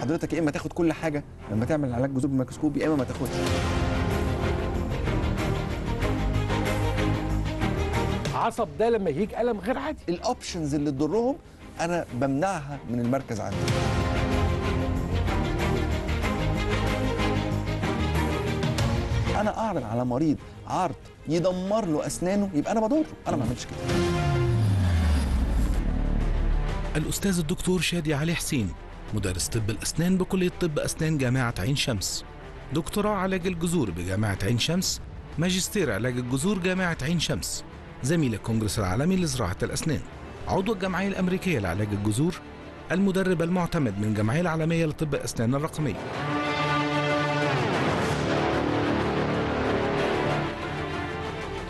حضرتك يا اما تاخد كل حاجه لما تعمل العلاج جذور بالميكروسكوب يا اما ما تاخدش عصب ده لما يجيك الم غير عادي الاوبشنز اللي تضرهم انا بمنعها من المركز عندي انا اعرض على مريض عرض يدمر له اسنانه يبقى انا بضره انا ما اعملش كده الأستاذ الدكتور شادي علي حسين مدرس طب الأسنان بكلية طب أسنان جامعة عين شمس دكتوراه علاج الجذور بجامعة عين شمس ماجستير علاج الجذور جامعة عين شمس زميل الكونجرس العالمي لزراعة الأسنان عضو الجمعية الأمريكية لعلاج الجذور المدرب المعتمد من الجمعية العالمية لطب الأسنان الرقمية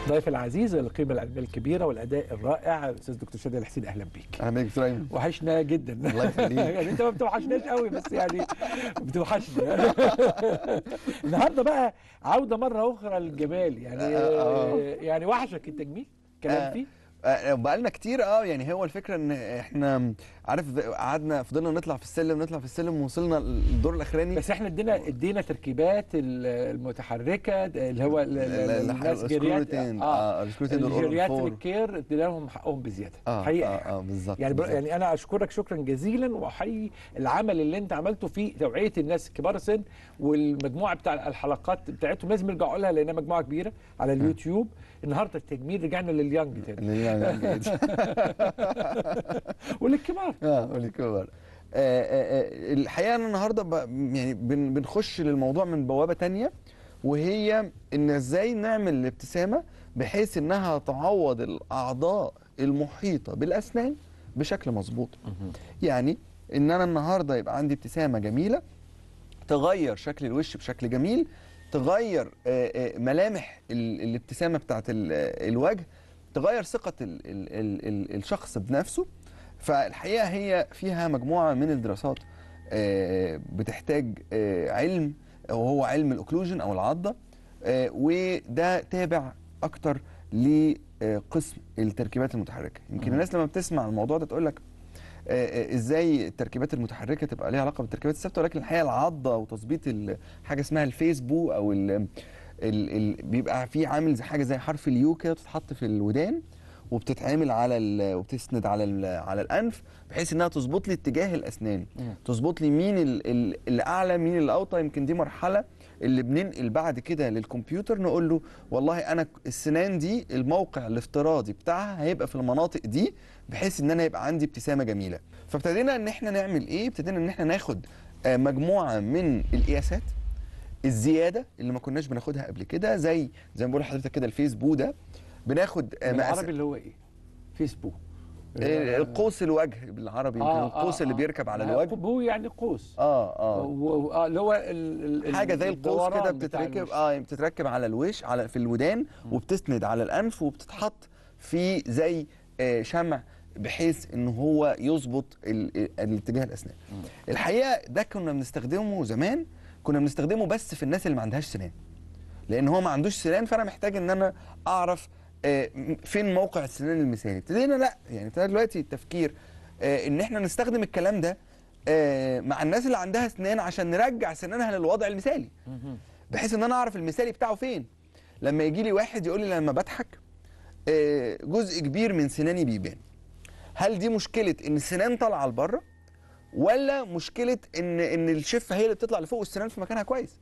ضيف العزيز القيمه العلميه الكبيره والاداء الرائع الاستاذ دكتور شادي الحسين اهلا بيك اهلا بيك أيمن وحشنا جدا الله يخليك يعني انت ما بتوحشناش قوي بس يعني بتوحشنا النهارده بقى عوده مره اخرى للجمال يعني آه، آه. يعني وحشك التجميل كلام آه، فيه بقالنا كتير اه يعني هو الفكره ان احنا عارف قعدنا فضلنا نطلع في السلم نطلع في السلم ووصلنا للدور الاخراني بس احنا ادينا ادينا تركيبات المتحركه اللي هو الناس جريات اه, آه، الجرياتريك كير اديناهم حقهم بزياده آه حقيقه اه, آه بالظبط يعني يعني انا اشكرك شكرا جزيلا واحيي العمل اللي انت عملته في توعيه الناس كبار السن والمجموعه بتاع الحلقات بتاعتهم لازم نرجع اقولها لانها مجموعه كبيره على آه. اليوتيوب النهارده التجميل رجعنا لليانج تاني لليانج وللكبار اه اولي كوبر آه، آه، آه، الحقيقه انا النهارده يعني بنخش للموضوع من بوابه تانية وهي ان ازاي نعمل الابتسامه بحيث انها تعوض الاعضاء المحيطه بالاسنان بشكل مظبوط يعني ان انا النهارده يبقى عندي ابتسامه جميله تغير شكل الوش بشكل جميل تغير ملامح الابتسامه بتاعت الوجه تغير ثقه الشخص بنفسه فالحقيقه هي فيها مجموعه من الدراسات آه، بتحتاج آه، علم وهو علم الاوكلوجن او العضه آه، وده تابع اكتر لقسم التركيبات المتحركه يمكن الناس لما بتسمع الموضوع ده تقول لك ازاي التركيبات المتحركه تبقى ليها علاقه بالتركيبات الثابته ولكن الحقيقه العضه وتظبيط حاجه اسمها الفيسبو او الـ الـ الـ بيبقى في عامل زي حاجه زي حرف اليو كده بتتحط في الودان وبتتعمل على ال... وبتسند على ال... على الانف بحيث انها تظبط لي اتجاه الاسنان تظبط لي مين الاعلى اللي اعلى مين اللي اوطى يمكن دي مرحله اللي بننقل بعد كده للكمبيوتر نقول له والله انا السنان دي الموقع الافتراضي بتاعها هيبقى في المناطق دي بحيث ان انا يبقى عندي ابتسامه جميله فابتدينا ان احنا نعمل ايه ابتدينا ان احنا ناخد آه، مجموعه من القياسات الزياده اللي ما كناش بناخدها قبل كده زي زي ما بقول لحضرتك كده الفيس ده بناخد بالعربي آه، اللي هو ايه؟ فيسبوك القوس الوجه بالعربي يمكن آه القوس آه اللي آه. بيركب على آه، الوجه هو يعني قوس اه اه اللي هو حاجه زي القوس كده بتتركب اه بتتركب على الوش على في الودان وبتسند على الانف وبتتحط في زي آه شمع بحيث ان هو يظبط الاتجاه الاسنان الحقيقه ده كنا بنستخدمه زمان كنا بنستخدمه بس في الناس اللي ما عندهاش سنان لان هو ما عندوش سنان فانا محتاج ان انا اعرف آه، فين موقع السنان المثالي ابتدينا لا يعني ابتدى دلوقتي التفكير آه، ان احنا نستخدم الكلام ده آه، مع الناس اللي عندها اسنان عشان نرجع سنانها للوضع المثالي بحيث ان انا اعرف المثالي بتاعه فين لما يجي لي واحد يقول لي لما بضحك جزء كبير من سناني بيبان هل دي مشكله ان السنان طالعه لبره ولا مشكله ان ان الشفه هي اللي بتطلع لفوق والسنان في مكانها كويس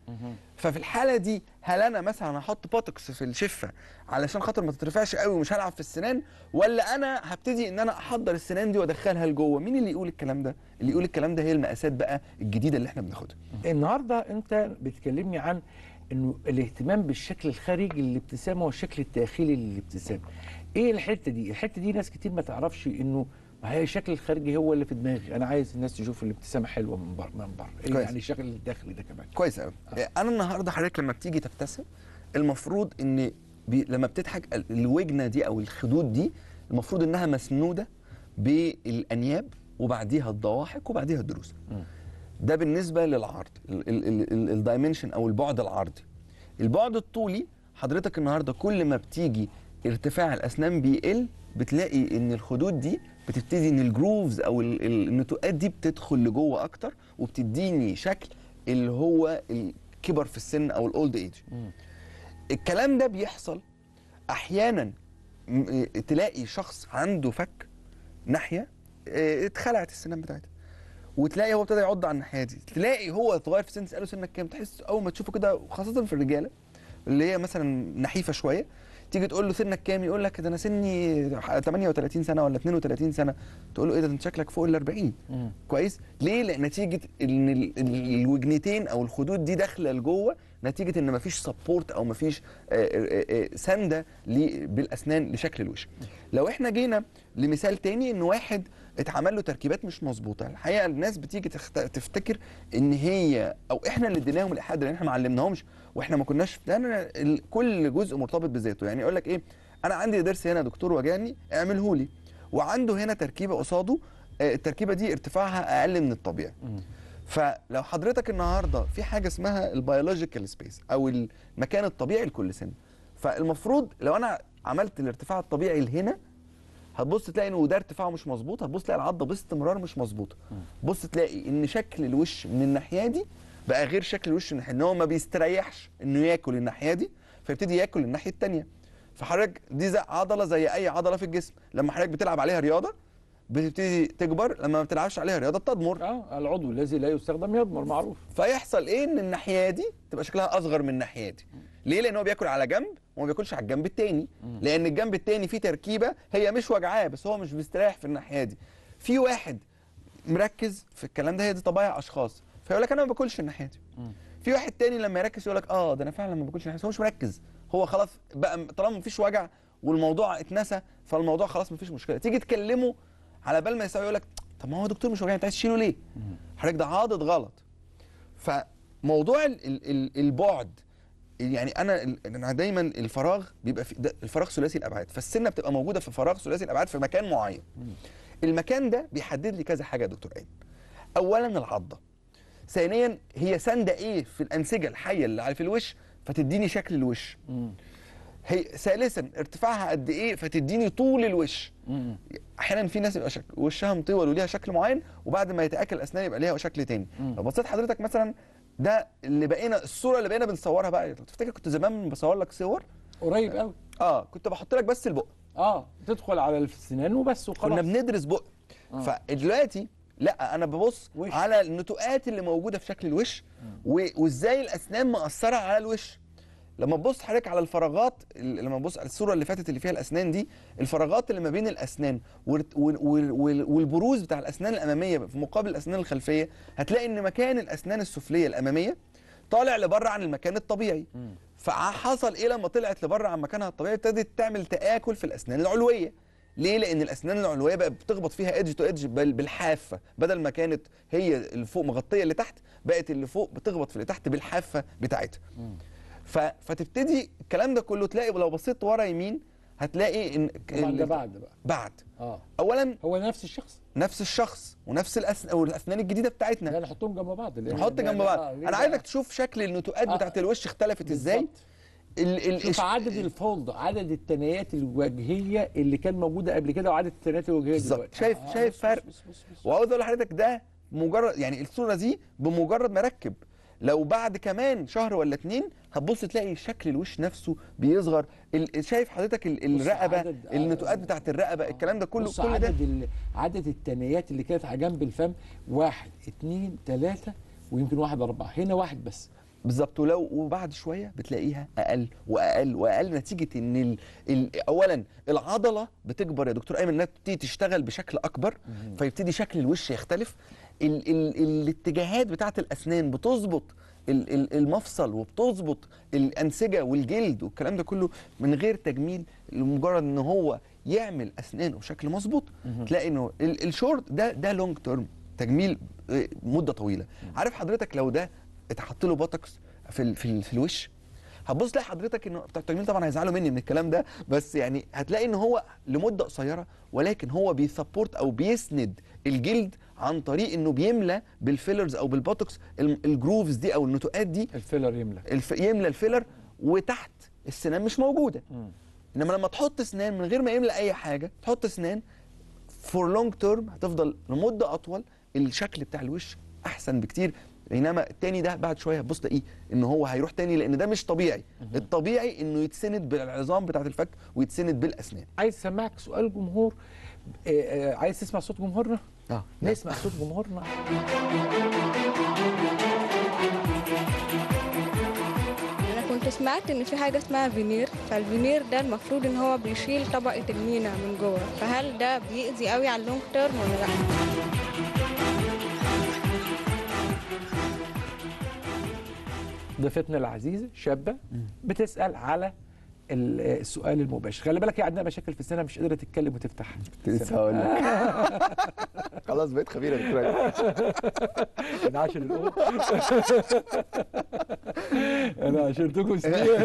ففي الحاله دي هل انا مثلا هحط بوتوكس في الشفه علشان خاطر ما تترفعش قوي ومش هلعب في السنان ولا انا هبتدي ان انا احضر السنان دي وادخلها لجوه مين اللي يقول الكلام ده اللي يقول الكلام ده هي المقاسات بقى الجديده اللي احنا بناخدها النهارده انت بتكلمني عن انه الاهتمام بالشكل الخارجي للابتسامه والشكل الداخلي للابتسامه ايه الحته دي الحته دي ناس كتير ما تعرفش انه ما هي الشكل الخارجي هو اللي في دماغي انا عايز الناس تشوف الابتسامه حلوه من بره من بره إيه يعني الشكل الداخلي ده كمان كويس قوي آه. إيه، انا النهارده حضرتك لما بتيجي تبتسم المفروض ان بي لما بتضحك الوجنه دي او الخدود دي المفروض انها مسنوده بالانياب وبعديها الضواحك وبعديها الدروس ده بالنسبه للعرض الدايمنشن او البعد العرضي البعد الطولي حضرتك النهارده كل ما بتيجي ارتفاع الاسنان بيقل بتلاقي ان الخدود دي بتبتدي ان الجروفز او النتوءات دي بتدخل لجوه اكتر وبتديني شكل اللي هو الكبر في السن او الاولد ايج الكلام ده بيحصل احيانا آه، تلاقي شخص عنده فك ناحيه آه، اتخلعت السنان بتاعتها وتلاقي هو ابتدى يعض على الناحيه دي تلاقي هو صغير في السن تساله سنك كام تحس اول ما تشوفه كده خاصه في الرجاله اللي هي مثلا نحيفه شويه تيجي تقول له سنك كام يقول لك ده انا سني 38 سنه ولا 32 سنه تقول له ايه ده انت شكلك فوق ال 40 كويس ليه لان نتيجه ان الوجنتين او الخدود دي داخله لجوه نتيجه ان مفيش سبورت او مفيش آه، آه، آه، سنده بالاسنان لشكل الوش لو احنا جينا لمثال تاني ان واحد اتعمل له تركيبات مش مظبوطه الحقيقه الناس بتيجي تخت... تفتكر ان هي او احنا اللي اديناهم الاحاد لان احنا ما علمناهمش واحنا ما كناش لان كل جزء مرتبط بذاته يعني يقول لك ايه انا عندي ضرس هنا دكتور وجاني اعمله لي وعنده هنا تركيبه قصاده آه، التركيبه دي ارتفاعها اقل من الطبيعي فلو حضرتك النهارده في حاجه اسمها البيولوجيكال سبيس او المكان الطبيعي لكل سن فالمفروض لو انا عملت الارتفاع الطبيعي لهنا هتبص تلاقي ان وده ارتفاعه مش مظبوط هتبص تلاقي العضه باستمرار مش مظبوطه بص تلاقي ان شكل الوش من الناحيه دي بقى غير شكل الوش من ان هو ما بيستريحش انه ياكل الناحيه دي فيبتدي ياكل الناحيه الثانيه فحضرتك دي زي عضله زي اي عضله في الجسم لما حضرتك بتلعب عليها رياضه بتبتدي تكبر لما ما بتلعبش عليها رياضه بتضمر اه العضو الذي لا يستخدم يضمر معروف فيحصل ايه ان الناحيه دي تبقى شكلها اصغر من الناحيه دي ليه لان هو بياكل على جنب وما بياكلش على الجنب الثاني لان الجنب الثاني فيه تركيبه هي مش وجعاه بس هو مش مستريح في الناحيه دي في واحد مركز في الكلام ده هي دي طبايع اشخاص فيقول لك انا ما باكلش الناحيه دي في واحد تاني لما يركز يقول لك اه ده انا فعلا ما باكلش الناحيه هو مش مركز هو خلاص بقى طالما مفيش وجع والموضوع اتنسى فالموضوع خلاص مفيش مشكله تيجي تكلمه على بال ما يساوي يقول لك طب ما هو دكتور مش وجعني انت عايز تشيله ليه؟ حضرتك ده عاضد غلط. فموضوع الـ الـ البعد يعني انا انا دايما الفراغ بيبقى في الفراغ ثلاثي الابعاد فالسنه بتبقى موجوده في فراغ ثلاثي الابعاد في مكان معين. المكان ده بيحدد لي كذا حاجه يا دكتور ايمن. اولا العضه. ثانيا هي سانده ايه في الانسجه الحيه اللي في الوش فتديني شكل الوش. هي ثالثا ارتفاعها قد ايه فتديني طول الوش احيانا في ناس يبقى شكل وشها مطول وليها شكل معين وبعد ما يتاكل اسنان يبقى ليها شكل تاني مم. لو بصيت حضرتك مثلا ده اللي بقينا الصوره اللي بقينا بنصورها بقى تفتكر كنت زمان بصور لك صور قريب قوي اه كنت بحط لك بس البق اه تدخل على السنان وبس وخلاص كنا بندرس بق آه. فدلوقتي لا انا ببص وش. على النتوءات اللي موجوده في شكل الوش مم. وازاي الاسنان مأثره على الوش لما تبص حضرتك على الفراغات لما تبص على الصوره اللي فاتت اللي فيها الاسنان دي الفراغات اللي ما بين الاسنان والبروز بتاع الاسنان الاماميه في مقابل الاسنان الخلفيه هتلاقي ان مكان الاسنان السفليه الاماميه طالع لبره عن المكان الطبيعي فحصل ايه لما طلعت لبره عن مكانها الطبيعي ابتدت تعمل تاكل في الاسنان العلويه ليه؟ لأن الأسنان العلوية بقت بتخبط فيها ايدج تو ايدج بالحافة، بدل ما كانت هي اللي فوق مغطية اللي تحت، بقت اللي فوق بتخبط في اللي تحت بالحافة بتاعتها. فتبتدي الكلام ده كله تلاقي لو بصيت ورا يمين هتلاقي ان ده بعد بقى بعد اه اولا هو نفس الشخص نفس الشخص ونفس الأسن... الاسنان الجديده بتاعتنا لا نحطهم جنب بعض نحط جنب بعض آه انا عايزك تشوف شكل النتوءات آه. بتاعت الوش اختلفت ازاي ال ال شوف عدد الفولد عدد التنايات الوجهيه اللي كان موجوده قبل كده وعدد التنايات الوجهيه دلوقتي شايف آه شايف فرق وعاوز اقول لحضرتك ده مجرد يعني الصوره دي بمجرد ما ركب لو بعد كمان شهر ولا اتنين هتبص تلاقي شكل الوش نفسه بيصغر شايف حضرتك الرقبه آه، النتوءات بتاعت الرقبه آه، الكلام ده كله كل ده عدد عدد التنايات اللي كانت على جنب الفم واحد اتنين تلاته ويمكن واحد اربعه هنا واحد بس بالظبط ولو وبعد شويه بتلاقيها اقل واقل واقل نتيجه ان الـ الـ اولا العضله بتكبر يا دكتور ايمن انها تبتدي تشتغل بشكل اكبر فيبتدي شكل الوش يختلف ال ال الاتجاهات بتاعه الاسنان بتظبط المفصل وبتظبط الانسجه والجلد والكلام ده كله من غير تجميل لمجرد ان هو يعمل اسنانه بشكل مظبوط تلاقي انه الشورت ده ده لونج تيرم تجميل آه، مده طويله عارف حضرتك لو ده اتحط له بوتوكس في في, في الوش هتبص تلاقي حضرتك انه بتاع التجميل طبعا هيزعلوا مني من الكلام ده بس يعني هتلاقي ان هو لمده قصيره ولكن هو بيسبورت او بيسند الجلد عن طريق انه بيملى بالفيلرز او بالبوتوكس الجروفز دي او النتوءات دي الفيلر يملى الف... يملى الفيلر وتحت السنان مش موجوده م. انما لما تحط اسنان من غير ما يملى اي حاجه تحط اسنان فور لونج تيرم هتفضل لمده اطول الشكل بتاع الوش احسن بكتير بينما التاني ده بعد شويه هتبص تلاقيه ان هو هيروح تاني لان ده مش طبيعي الطبيعي انه يتسند بالعظام بتاعه الفك ويتسند بالاسنان عايز اسمعك سؤال جمهور آآ آه، آه، عايز تسمع صوت جمهورنا آه. نسمع صوت جمهورنا انا كنت سمعت ان في حاجه اسمها فينير فالفينير ده المفروض ان هو بيشيل طبقه المينا من جوه فهل ده بيأذي قوي على اللونج تيرم ولا لا ضيفتنا العزيزه شابه بتسال على السؤال المباشر خلي بالك هي عندنا مشاكل في السنه مش قادره تتكلم وتفتح هقول لك خلاص بقيت خبيره دكتور انا عشان الام انا عشرتكم سنين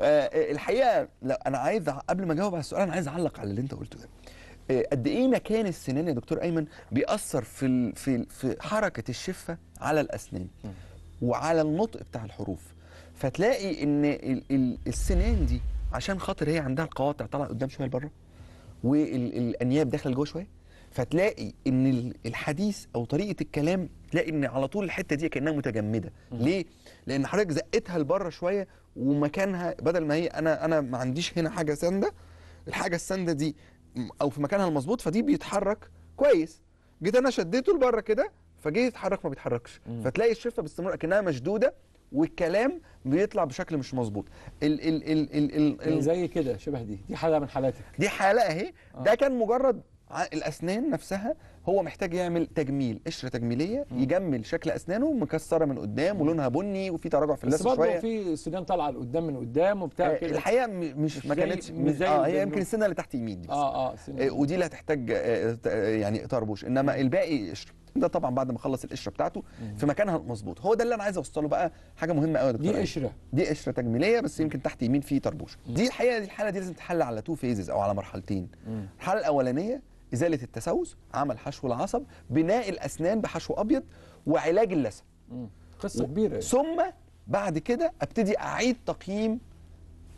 آه، الحقيقه لا انا عايز قبل ما اجاوب على السؤال انا عايز اعلق على اللي انت قلته ده آه، قد ايه مكان السنان يا دكتور ايمن بيأثر في في في حركه الشفه على الاسنان وعلى النطق بتاع الحروف فتلاقي ان السنان دي عشان خاطر هي عندها القواطع طالعه قدام شويه لبره والانياب داخله لجوه شويه فتلاقي ان الحديث او طريقه الكلام تلاقي ان على طول الحته دي كانها متجمده ليه لان حضرتك زقتها لبره شويه ومكانها بدل ما هي انا انا ما عنديش هنا حاجه سانده الحاجه السانده دي او في مكانها المظبوط فدي بيتحرك كويس جيت انا شديته لبره كده فجيت يتحرك ما بيتحركش فتلاقي الشفه باستمرار كانها مشدوده والكلام بيطلع بشكل مش مظبوط ال ال ال ال ال يعني ال زي كده شبه دي دي حاله من حالاتك دي حاله اهي ده آه. كان مجرد الاسنان نفسها هو محتاج يعمل تجميل قشره تجميليه مم. يجمل شكل اسنانه مكسره من قدام ولونها بني وفي تراجع في اللثه شويه بس في سنان طالعه لقدام من قدام وبتاع آه، كده الحقيقه مش ما كانتش مش اه هي يمكن السنه اللي تحت يمين دي بس اه اه آه ودي اللي هتحتاج آه يعني طربوش انما الباقي قشره ده طبعا بعد ما اخلص القشره بتاعته مم. في مكانها المظبوط هو ده اللي انا عايز اوصله بقى حاجه مهمه قوي يا دكتور دي قشره دي قشره تجميليه بس يمكن تحت يمين في طربوش دي الحقيقه دي الحاله دي لازم تتحل على تو فيزز او على مرحلتين الحاله الاولانيه ازاله التسوس عمل حشو العصب بناء الاسنان بحشو ابيض وعلاج اللثه قصه و... كبيره يعني. ثم بعد كده ابتدي اعيد تقييم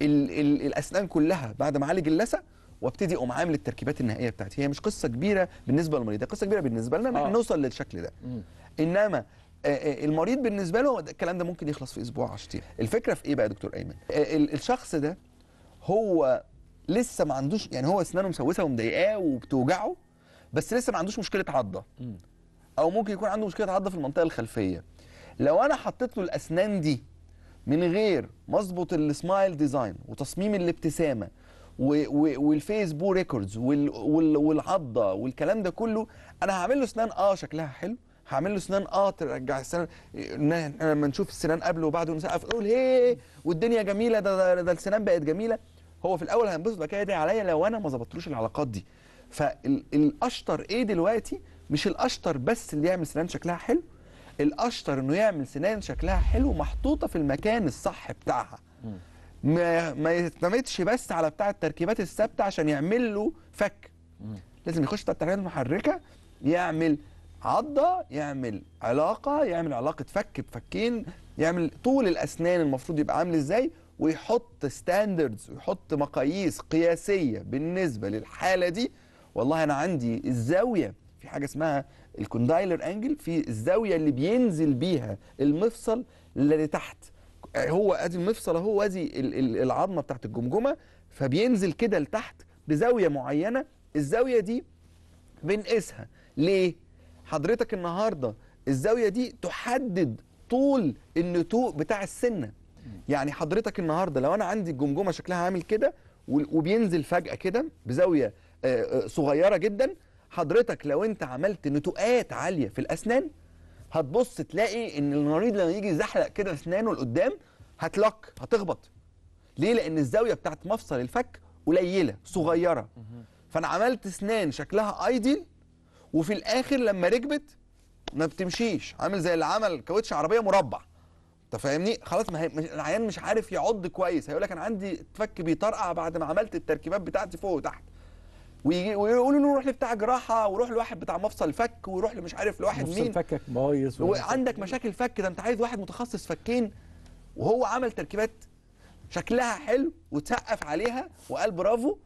ال ال الاسنان كلها بعد ما اعالج اللثه وابتدي اقوم عامل التركيبات النهائيه بتاعتي هي مش قصه كبيره بالنسبه للمريض قصه كبيره بالنسبه لنا ان احنا آه. نوصل للشكل ده مم. انما آه، آه، المريض بالنسبه له الكلام ده ممكن يخلص في اسبوع 10 ايام الفكره في ايه بقى يا دكتور ايمن الشخص ده هو لسه ما عندوش يعني هو اسنانه مسوسه ومضايقاه وبتوجعه بس لسه ما عندوش مشكله عضه او ممكن يكون عنده مشكله عضه في المنطقه الخلفيه لو انا حطيت له الاسنان دي من غير ما اظبط السمايل ديزاين وتصميم الابتسامه والفيس بو ريكوردز والعضه والكلام ده كله انا هعمل له اسنان اه شكلها حلو هعمل له اسنان اه ترجع السنان لما نشوف السنان قبل وبعد ونسقف نقول هي والدنيا جميله ده ده, ده السنان بقت جميله هو في الاول هينبسط وبعد كده عليا لو انا ما ظبطتلوش العلاقات دي فالاشطر ايه دلوقتي مش الاشطر بس اللي يعمل سنان شكلها حلو الاشطر انه يعمل سنان شكلها حلو محطوطه في المكان الصح بتاعها ما ما يعتمدش بس على بتاع التركيبات الثابته عشان يعمل له فك لازم يخش بتاع التركيبات المحركه يعمل عضه يعمل علاقه يعمل علاقه فك بفكين يعمل طول الاسنان المفروض يبقى عامل ازاي ويحط ستاندردز ويحط مقاييس قياسيه بالنسبه للحاله دي والله انا عندي الزاويه في حاجه اسمها الكوندايلر انجل في الزاويه اللي بينزل بيها المفصل اللي تحت هو ادي المفصل اهو ادي العظمه بتاعت الجمجمه فبينزل كده لتحت بزاويه معينه الزاويه دي بنقيسها ليه حضرتك النهارده الزاويه دي تحدد طول النتوء بتاع السنه يعني حضرتك النهارده لو انا عندي الجمجمه شكلها عامل كده وبينزل فجاه كده بزاويه آه، آه، صغيره جدا حضرتك لو انت عملت نتوءات عاليه في الاسنان هتبص تلاقي ان المريض لما يجي يزحلق كده اسنانه لقدام هتلك هتخبط ليه لان الزاويه بتاعت مفصل الفك قليله صغيره فانا عملت اسنان شكلها ايديل وفي الاخر لما ركبت ما بتمشيش عامل زي اللي عمل كاوتش عربيه مربع انت فاهمني خلاص ما هي... مش... العيان مش عارف يعض كويس هيقول لك انا عندي فك بيطرقع بعد ما عملت التركيبات بتاعتي فوق وتحت ويجي ويقولوا له روح لبتاع جراحه وروح لواحد بتاع مفصل فك وروح مش عارف لواحد مين مفصل فكك بايظ وعندك مشاكل فك ده انت عايز واحد متخصص فكين وهو عمل تركيبات شكلها حلو وتسقف عليها وقال برافو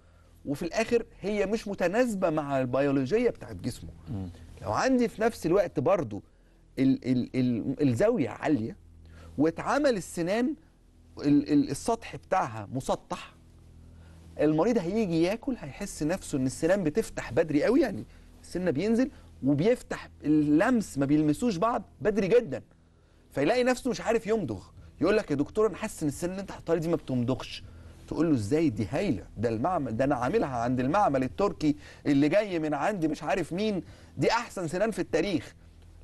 وفي الاخر هي مش متناسبه مع البيولوجيه بتاعت جسمه م. لو عندي في نفس الوقت برضه الزاويه عاليه واتعمل السنان السطح بتاعها مسطح المريض هيجي ياكل هيحس نفسه ان السنان بتفتح بدري قوي يعني السنه بينزل وبيفتح اللمس ما بيلمسوش بعض بدري جدا فيلاقي نفسه مش عارف يمضغ يقول لك يا دكتور انا حاسس ان السنه اللي انت حاطها لي دي ما بتمضغش تقول له ازاي دي هايله ده المعمل ده انا عاملها عند المعمل التركي اللي جاي من عندي مش عارف مين دي احسن سنان في التاريخ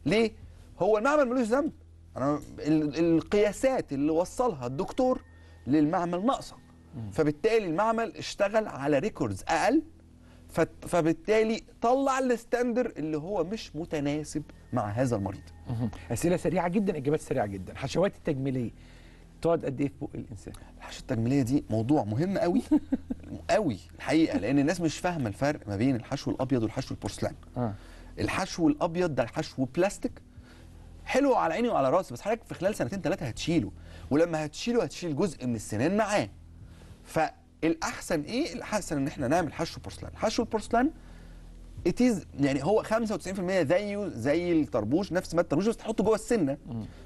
ليه هو المعمل ملوش ذنب أنا القياسات اللي وصلها الدكتور للمعمل ناقصة فبالتالي المعمل اشتغل على ريكوردز أقل فبالتالي طلع الستاندر اللي هو مش متناسب مع هذا المريض اسئله سريعه جدا اجابات سريعه جدا حشوات التجميليه تقعد قد ايه في بق الانسان الحشوه التجميليه دي موضوع مهم قوي قوي الحقيقه لان الناس مش فاهمه الفرق ما بين الحشو الابيض والحشو البورسلان آه. الحشو الابيض ده حشو بلاستيك حلو على عيني وعلى راسي بس حضرتك في خلال سنتين ثلاثه هتشيله ولما هتشيله هتشيل جزء من السنان معاه فالاحسن ايه الاحسن ان احنا نعمل حشو بورسلان حشو البورسلان اتيز يعني هو 95% زيه زي الطربوش نفس ما الطربوش بس تحطه جوه السنه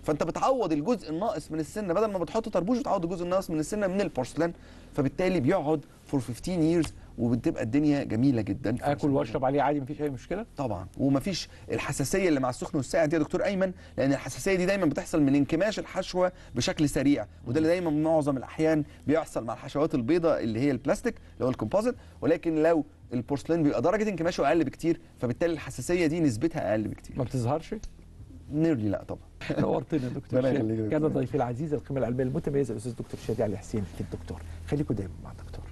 فانت بتعوض الجزء الناقص من السنه بدل ما بتحط طربوش بتعوض الجزء الناقص من السنه من البورسلان فبالتالي بيقعد فور 15 ييرز وبتبقى الدنيا جميله جدا اكل واشرب عليه عادي مفيش اي مشكله طبعا ومفيش الحساسيه اللي مع السخن والساقع دي يا دكتور ايمن لان الحساسيه دي دايما بتحصل من انكماش الحشوه بشكل سريع وده اللي دايما معظم الاحيان بيحصل مع الحشوات البيضاء اللي هي البلاستيك اللي هو الكومبوزيت ولكن لو البورسلين بيبقى درجه انكماشه اقل بكتير فبالتالي الحساسيه دي نسبتها اقل بكتير ما بتظهرش نيرلي لا طبعا نورتنا يا دكتور كان ضيفي العزيز القيمه العلميه المتميزه الاستاذ دكتور شادي علي حسين الدكتور خليكم دايما مع الدكتور